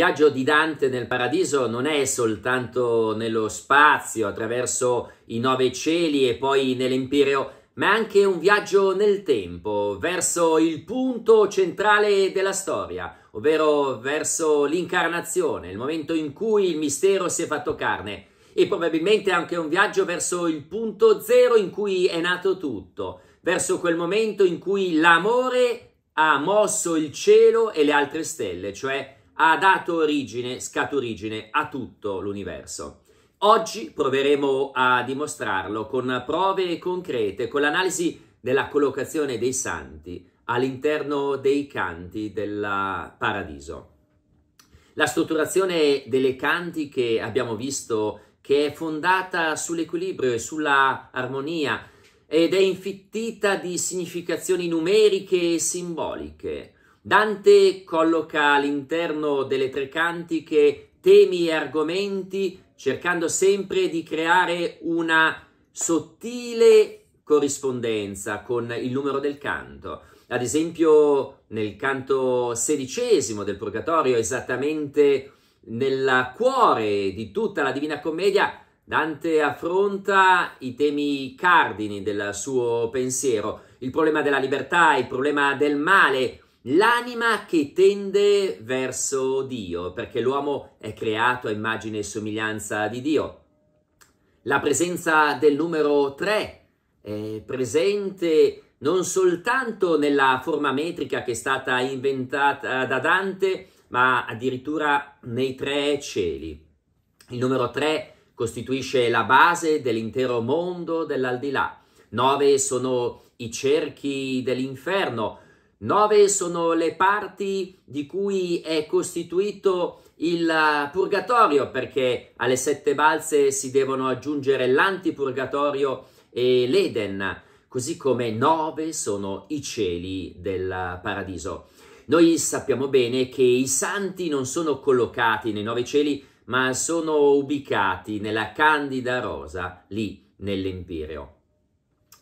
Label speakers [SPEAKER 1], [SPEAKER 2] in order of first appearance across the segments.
[SPEAKER 1] viaggio di Dante nel paradiso non è soltanto nello spazio, attraverso i nove cieli e poi nell'empireo, ma è anche un viaggio nel tempo, verso il punto centrale della storia, ovvero verso l'incarnazione, il momento in cui il mistero si è fatto carne, e probabilmente anche un viaggio verso il punto zero in cui è nato tutto, verso quel momento in cui l'amore ha mosso il cielo e le altre stelle, cioè ha dato origine, scaturigine a tutto l'universo. Oggi proveremo a dimostrarlo con prove concrete, con l'analisi della collocazione dei santi all'interno dei canti del paradiso. La strutturazione delle canti che abbiamo visto che è fondata sull'equilibrio e sulla armonia ed è infittita di significazioni numeriche e simboliche. Dante colloca all'interno delle tre cantiche temi e argomenti cercando sempre di creare una sottile corrispondenza con il numero del canto. Ad esempio nel canto sedicesimo del Purgatorio, esattamente nel cuore di tutta la Divina Commedia, Dante affronta i temi cardini del suo pensiero, il problema della libertà, il problema del male, L'anima che tende verso Dio, perché l'uomo è creato a immagine e somiglianza di Dio. La presenza del numero 3 è presente non soltanto nella forma metrica che è stata inventata da Dante, ma addirittura nei tre cieli. Il numero 3 costituisce la base dell'intero mondo dell'aldilà. 9 sono i cerchi dell'inferno, Nove sono le parti di cui è costituito il purgatorio, perché alle sette balze si devono aggiungere l'antipurgatorio e l'Eden, così come nove sono i cieli del paradiso. Noi sappiamo bene che i santi non sono collocati nei nove cieli, ma sono ubicati nella candida rosa, lì nell'Empireo.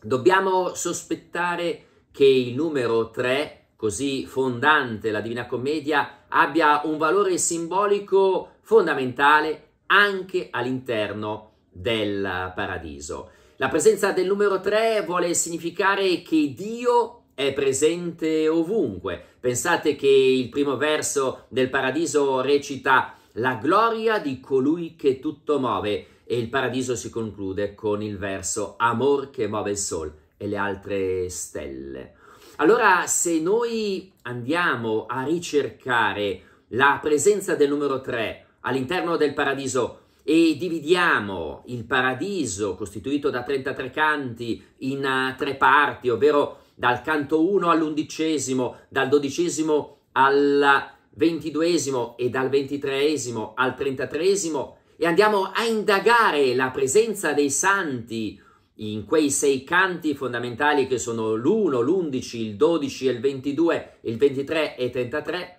[SPEAKER 1] Dobbiamo sospettare che il numero 3, così fondante la Divina Commedia, abbia un valore simbolico fondamentale anche all'interno del paradiso. La presenza del numero 3 vuole significare che Dio è presente ovunque. Pensate che il primo verso del paradiso recita la gloria di colui che tutto muove e il paradiso si conclude con il verso amor che muove il sol e le altre stelle. Allora, se noi andiamo a ricercare la presenza del numero 3 all'interno del paradiso e dividiamo il paradiso costituito da 33 canti in eh, tre parti, ovvero dal canto 1 all'undicesimo, dal dodicesimo al ventiduesimo e dal ventitreesimo al trentatreesimo, e andiamo a indagare la presenza dei santi in quei sei canti fondamentali che sono l'1, l'11, il 12, il 22, il 23 e 33,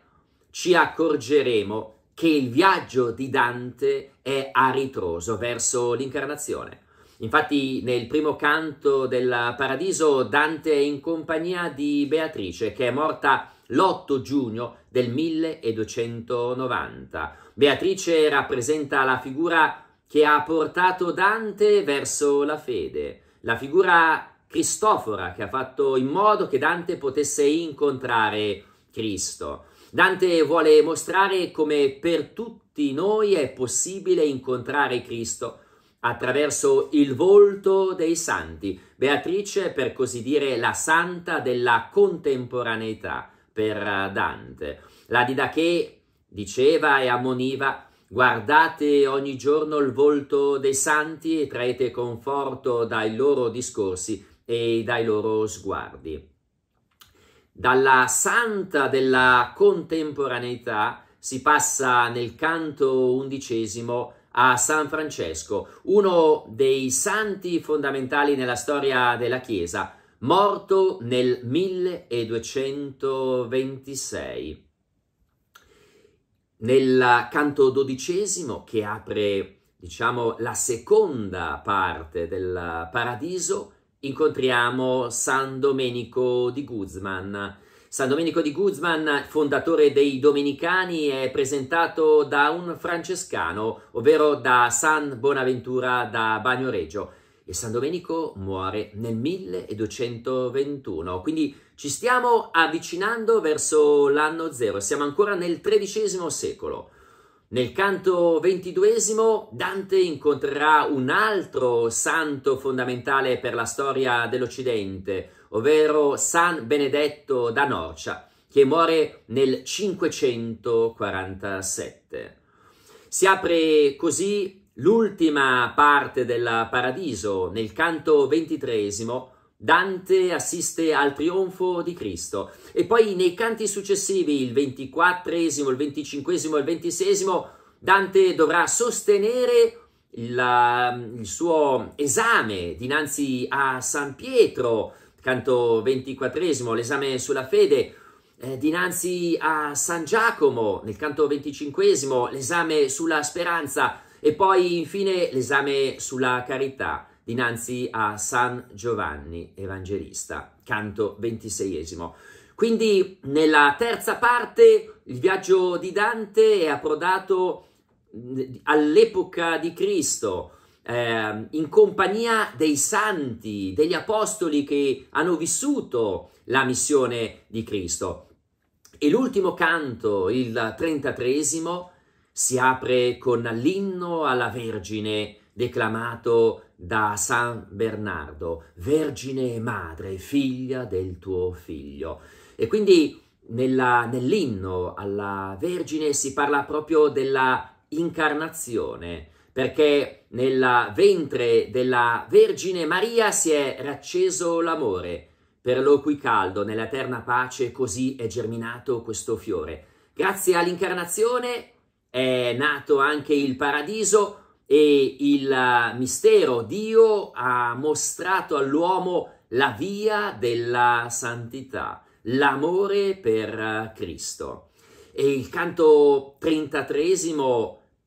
[SPEAKER 1] ci accorgeremo che il viaggio di Dante è a ritroso verso l'incarnazione. Infatti nel primo canto del Paradiso Dante è in compagnia di Beatrice che è morta l'8 giugno del 1290. Beatrice rappresenta la figura che ha portato Dante verso la fede, la figura cristofora che ha fatto in modo che Dante potesse incontrare Cristo. Dante vuole mostrare come per tutti noi è possibile incontrare Cristo attraverso il volto dei santi. Beatrice, per così dire, la santa della contemporaneità per Dante. La Didache diceva e ammoniva Guardate ogni giorno il volto dei santi e traete conforto dai loro discorsi e dai loro sguardi. Dalla santa della contemporaneità si passa nel canto undicesimo a San Francesco, uno dei santi fondamentali nella storia della Chiesa, morto nel 1226 nel canto dodicesimo che apre, diciamo, la seconda parte del Paradiso, incontriamo San Domenico di Guzman. San Domenico di Guzman, fondatore dei Domenicani, è presentato da un francescano, ovvero da San Bonaventura da Bagnoregio. E San Domenico muore nel 1221, quindi ci stiamo avvicinando verso l'anno zero, siamo ancora nel XIII secolo. Nel canto XXII Dante incontrerà un altro santo fondamentale per la storia dell'Occidente, ovvero San Benedetto da Norcia, che muore nel 547. Si apre così l'ultima parte del Paradiso, nel canto XXIII Dante assiste al trionfo di Cristo e poi nei canti successivi, il 24, il 25 e il 26, Dante dovrà sostenere la, um, il suo esame dinanzi a San Pietro, canto 24, l'esame sulla fede, eh, dinanzi a San Giacomo, nel canto 25, l'esame sulla speranza e poi infine l'esame sulla carità dinanzi a San Giovanni Evangelista, canto ventiseiesimo. Quindi nella terza parte il viaggio di Dante è approdato mm, all'epoca di Cristo, eh, in compagnia dei santi, degli apostoli che hanno vissuto la missione di Cristo. E l'ultimo canto, il trentatresimo, si apre con l'inno alla Vergine declamato da San Bernardo, Vergine e Madre, figlia del tuo figlio. E quindi nella, nell'inno alla Vergine si parla proprio della incarnazione, perché nel ventre della Vergine Maria si è racceso l'amore, per lo cui caldo, nell'eterna pace, così è germinato questo fiore. Grazie all'incarnazione è nato anche il paradiso, e il eh, mistero, Dio ha mostrato all'uomo la via della santità, l'amore per eh, Cristo. E il canto 33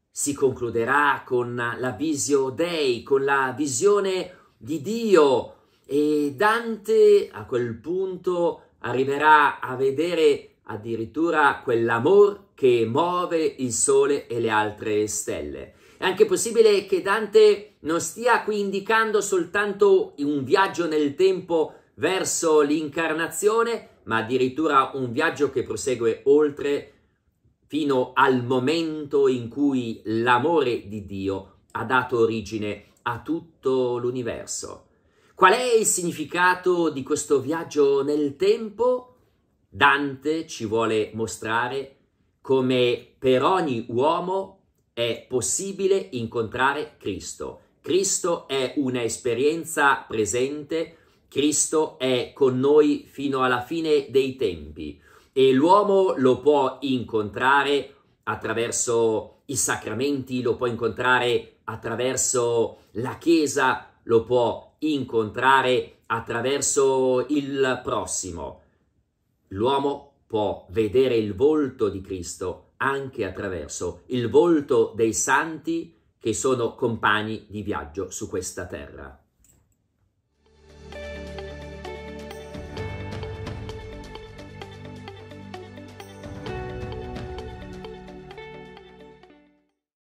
[SPEAKER 1] si concluderà con la visio Dei, con la visione di Dio e Dante a quel punto arriverà a vedere addirittura quell'amor che muove il sole e le altre stelle. È anche possibile che Dante non stia qui indicando soltanto un viaggio nel tempo verso l'incarnazione, ma addirittura un viaggio che prosegue oltre fino al momento in cui l'amore di Dio ha dato origine a tutto l'universo. Qual è il significato di questo viaggio nel tempo? Dante ci vuole mostrare come per ogni uomo è possibile incontrare Cristo. Cristo è un'esperienza presente, Cristo è con noi fino alla fine dei tempi e l'uomo lo può incontrare attraverso i sacramenti, lo può incontrare attraverso la Chiesa, lo può incontrare attraverso il prossimo. L'uomo può vedere il volto di Cristo anche attraverso il volto dei santi che sono compagni di viaggio su questa terra.